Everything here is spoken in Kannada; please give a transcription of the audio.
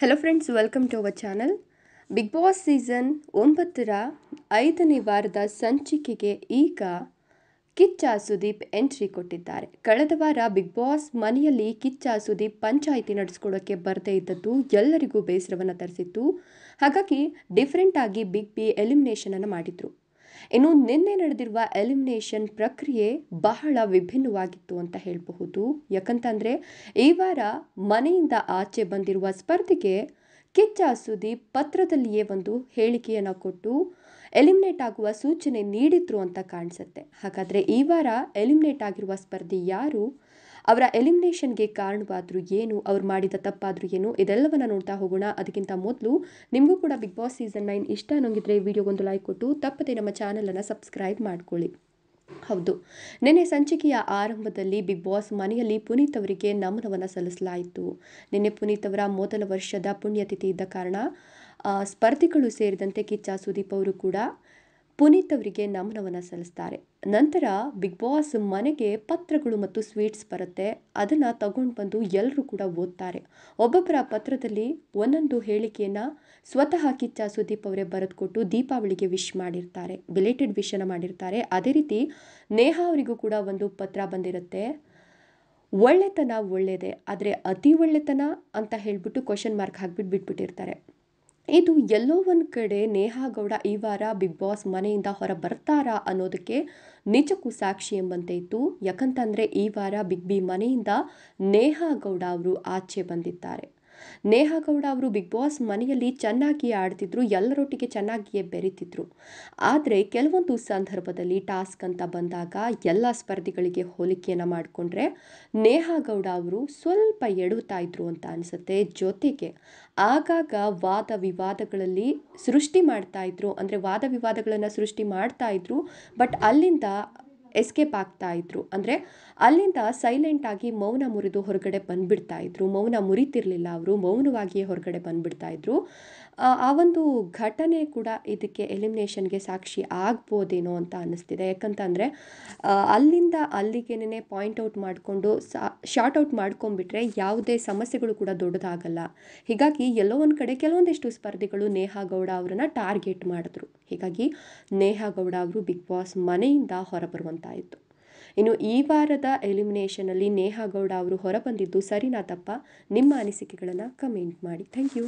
hello friends welcome to our channel Big Boss season ಒಂಬತ್ತರ ಐದನೇ ವಾರದ ಸಂಚಿಕೆಗೆ ಈಗ ಕಿಚ್ಚ ಸುದೀಪ್ ಎಂಟ್ರಿ ಕೊಟ್ಟಿದ್ದಾರೆ ಕಳೆದ ವಾರ ಬಿಗ್ ಬಾಸ್ ಮನೆಯಲ್ಲಿ ಕಿಚ್ಚ ಸುದೀಪ್ ಪಂಚಾಯಿತಿ ನಡೆಸ್ಕೊಳ್ಳೋಕ್ಕೆ ಬರದೇ ಇದ್ದದ್ದು ಎಲ್ಲರಿಗೂ ಬೇಸರವನ್ನು ತರಿಸಿತ್ತು ಹಾಗಾಗಿ ಡಿಫ್ರೆಂಟಾಗಿ ಬಿಗ್ ಬಿ ಎಲಿಮಿನೇಷನನ್ನು ಮಾಡಿದರು ಇನ್ನು ನಿನ್ನೆ ನಡೆದಿರುವ ಎಲಿಮಿನೇಷನ್ ಪ್ರಕ್ರಿಯೆ ಬಹಳ ವಿಭಿನ್ನವಾಗಿತ್ತು ಅಂತ ಹೇಳಬಹುದು ಯಾಕಂತಂದರೆ ಈ ವಾರ ಮನೆಯಿಂದ ಆಚೆ ಬಂದಿರುವ ಸ್ಪರ್ಧಿಗೆ ಕಿಚ್ಚ ಸುದೀಪ್ ಪತ್ರದಲ್ಲಿಯೇ ಒಂದು ಹೇಳಿಕೆಯನ್ನು ಕೊಟ್ಟು ಎಲಿಮಿನೇಟ್ ಆಗುವ ಸೂಚನೆ ನೀಡಿದ್ರು ಅಂತ ಕಾಣಿಸುತ್ತೆ ಹಾಗಾದರೆ ಈ ವಾರ ಎಲಿಮಿನೇಟ್ ಆಗಿರುವ ಸ್ಪರ್ಧಿ ಯಾರು ಅವರ ಎಲಿಮಿನೇಷನ್ಗೆ ಕಾರಣವಾದರೂ ಏನು ಅವ್ರು ಮಾಡಿದ ತಪ್ಪಾದರೂ ಏನು ಇದೆಲ್ಲವನ್ನು ನೋಡ್ತಾ ಹೋಗೋಣ ಅದಕ್ಕಿಂತ ಮೊದಲು ನಿಮಗೂ ಕೂಡ ಬಿಗ್ ಬಾಸ್ ಸೀಸನ್ ನೈನ್ ಇಷ್ಟ ಅನ್ನೋಂಗಿದ್ರೆ ವಿಡಿಯೋಗೊಂದು ಲೈಕ್ ಕೊಟ್ಟು ತಪ್ಪದೆ ನಮ್ಮ ಚಾನಲನ್ನು ಸಬ್ಸ್ಕ್ರೈಬ್ ಮಾಡ್ಕೊಳ್ಳಿ ಹೌದು ನಿನ್ನೆ ಸಂಚಿಕೆಯ ಆರಂಭದಲ್ಲಿ ಬಿಗ್ ಬಾಸ್ ಮನೆಯಲ್ಲಿ ಪುನೀತ್ ಅವರಿಗೆ ನಮನವನ್ನು ಸಲ್ಲಿಸಲಾಯಿತು ನಿನ್ನೆ ಪುನೀತ್ ಅವರ ಮೊದಲ ವರ್ಷದ ಪುಣ್ಯತಿಥಿ ಇದ್ದ ಕಾರಣ ಸ್ಪರ್ಧಿಗಳು ಸೇರಿದಂತೆ ಕಿಚ್ಚ ಸುದೀಪ್ ಅವರು ಕೂಡ ಪುನೀತ್ ಅವರಿಗೆ ನಮನವನ್ನು ಸಲ್ಲಿಸ್ತಾರೆ ನಂತರ ಬಿಗ್ ಬಾಸ್ ಮನೆಗೆ ಪತ್ರಗಳು ಮತ್ತು ಸ್ವೀಟ್ಸ್ ಬರುತ್ತೆ ಅದನ್ನು ತಗೊಂಡು ಬಂದು ಎಲ್ಲರೂ ಕೂಡ ಓದ್ತಾರೆ ಒಬ್ಬೊಬ್ಬರ ಪತ್ರದಲ್ಲಿ ಒಂದೊಂದು ಹೇಳಿಕೆಯನ್ನು ಸ್ವತಃ ಕಿಚ್ಚ ಸುದೀಪ್ ಅವರೇ ಬರೆದುಕೊಟ್ಟು ದೀಪಾವಳಿಗೆ ವಿಶ್ ಮಾಡಿರ್ತಾರೆ ಬಿಲೇಟೆಡ್ ಅನ್ನ ಮಾಡಿರ್ತಾರೆ ಅದೇ ರೀತಿ ನೇಹಾ ಅವರಿಗೂ ಕೂಡ ಒಂದು ಪತ್ರ ಬಂದಿರುತ್ತೆ ಒಳ್ಳೆತನ ಒಳ್ಳೆಯದೇ ಆದರೆ ಅತಿ ಒಳ್ಳೆತನ ಅಂತ ಹೇಳಿಬಿಟ್ಟು ಕ್ವಶನ್ ಮಾರ್ಕ್ ಹಾಕ್ಬಿಟ್ಟು ಬಿಟ್ಬಿಟ್ಟಿರ್ತಾರೆ ಇದು ಎಲ್ಲೋ ಒಂದು ಕಡೆ ನೇಹಾ ಗೌಡ ಈ ವಾರ ಬಿಗ್ ಬಾಸ್ ಮನೆಯಿಂದ ಹೊರ ಬರ್ತಾರಾ ಅನ್ನೋದಕ್ಕೆ ನಿಜಕ್ಕೂ ಸಾಕ್ಷಿ ಎಂಬಂತೆ ಇತ್ತು ಯಾಕಂತಂದರೆ ಈ ವಾರ ಬಿಗ್ ಬಿ ಮನೆಯಿಂದ ನೇಹಾ ಗೌಡ ಅವರು ಆಚೆ ಬಂದಿದ್ದಾರೆ ನೇಹಾ ಗೌಡ ಅವರು ಬಿಗ್ ಬಾಸ್ ಮನೆಯಲ್ಲಿ ಚೆನ್ನಾಗಿಯೇ ಆಡ್ತಿದ್ರು ಎಲ್ಲರೊಟ್ಟಿಗೆ ಚೆನ್ನಾಗಿಯೇ ಬೆರೀತಿದ್ರು ಆದರೆ ಕೆಲವೊಂದು ಸಂದರ್ಭದಲ್ಲಿ ಟಾಸ್ಕ್ ಅಂತ ಬಂದಾಗ ಎಲ್ಲ ಸ್ಪರ್ಧಿಗಳಿಗೆ ಹೋಲಿಕೆಯನ್ನು ಮಾಡಿಕೊಂಡ್ರೆ ನೇಹಾ ಗೌಡ ಅವರು ಸ್ವಲ್ಪ ಎಡುತ್ತಾ ಇದ್ರು ಅಂತ ಅನಿಸುತ್ತೆ ಜೊತೆಗೆ ಆಗಾಗ ವಾದ ವಿವಾದಗಳಲ್ಲಿ ಸೃಷ್ಟಿ ಮಾಡ್ತಾ ಇದ್ರು ಅಂದರೆ ವಾದ ವಿವಾದಗಳನ್ನು ಸೃಷ್ಟಿ ಮಾಡ್ತಾ ಇದ್ರು ಬಟ್ ಅಲ್ಲಿಂದ ಎಸ್ಕೇಪ್ ಆಗ್ತಾ ಇದ್ರು ಅಂದರೆ ಅಲ್ಲಿಂದ ಸೈಲೆಂಟಾಗಿ ಮೌನ ಮುರಿದು ಹೊರಗಡೆ ಬಂದ್ಬಿಡ್ತಾ ಇದ್ರು ಮೌನ ಮುರಿತಿರಲಿಲ್ಲ ಅವರು ಮೌನವಾಗಿಯೇ ಹೊರಗಡೆ ಬಂದುಬಿಡ್ತಾ ಇದ್ದರು ಆ ಒಂದು ಘಟನೆ ಕೂಡ ಇದಕ್ಕೆ ಎಲಿಮಿನೇಷನ್ಗೆ ಸಾಕ್ಷಿ ಆಗ್ಬೋದೇನೋ ಅಂತ ಅನ್ನಿಸ್ತಿದೆ ಯಾಕಂತಂದರೆ ಅಲ್ಲಿಂದ ಅಲ್ಲಿಗೇನೆ ಪಾಯಿಂಟ್ ಔಟ್ ಮಾಡಿಕೊಂಡು ಸಾ ಶಾರ್ಟ್ ಔಟ್ ಮಾಡ್ಕೊಂಡ್ಬಿಟ್ರೆ ಯಾವುದೇ ಸಮಸ್ಯೆಗಳು ಕೂಡ ದೊಡ್ಡದಾಗಲ್ಲ ಹೀಗಾಗಿ ಎಲ್ಲೋ ಒಂದು ಕಡೆ ಕೆಲವೊಂದಿಷ್ಟು ಸ್ಪರ್ಧಿಗಳು ನೇಹಾ ಗೌಡ ಅವರನ್ನು ಟಾರ್ಗೆಟ್ ಮಾಡಿದ್ರು ಹೀಗಾಗಿ ನೇಹಾ ಗೌಡ ಅವರು ಬಿಗ್ ಬಾಸ್ ಮನೆಯಿಂದ ಹೊರಬರುವಂಥ ಅಂತಾಯಿತು ಇನ್ನು ಈ ವಾರದ ಎಲಿಮಿನೇಷನಲ್ಲಿ ನೇಹಾ ಗೌಡ ಅವರು ಹೊರಬಂದಿದ್ದು ಸರಿನಾ ತಪ್ಪಾ ನಿಮ್ಮ ಅನಿಸಿಕೆಗಳನ್ನು ಕಮೆಂಟ್ ಮಾಡಿ ಥ್ಯಾಂಕ್ ಯು